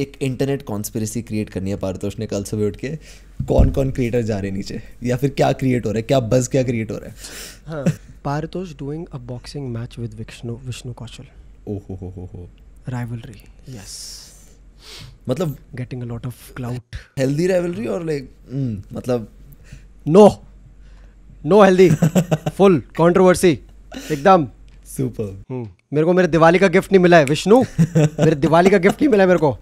एक internet conspiracy create करनी है पारितोष ने कल सुबह उठ के कौन कौन क्रिएटर जा रहे नीचे या फिर क्या क्रिएट हो रहा है क्या बस क्या क्रिएट हो रहा है हाँ Paritosh doing a boxing match with Vishnu Vishnu Kaushal ओहो हो हो हो राइवलरी यस मतलब getting a lot of cloud healthy rivalry और लाइक हम्म, मतलब no no healthy full controversy एकदम सुपर मेरे को मेरे दिवाली का गिफ्ट नहीं मिला है विष्णु मेरे दिवाली का गिफ्ट नहीं मिला है मेरे को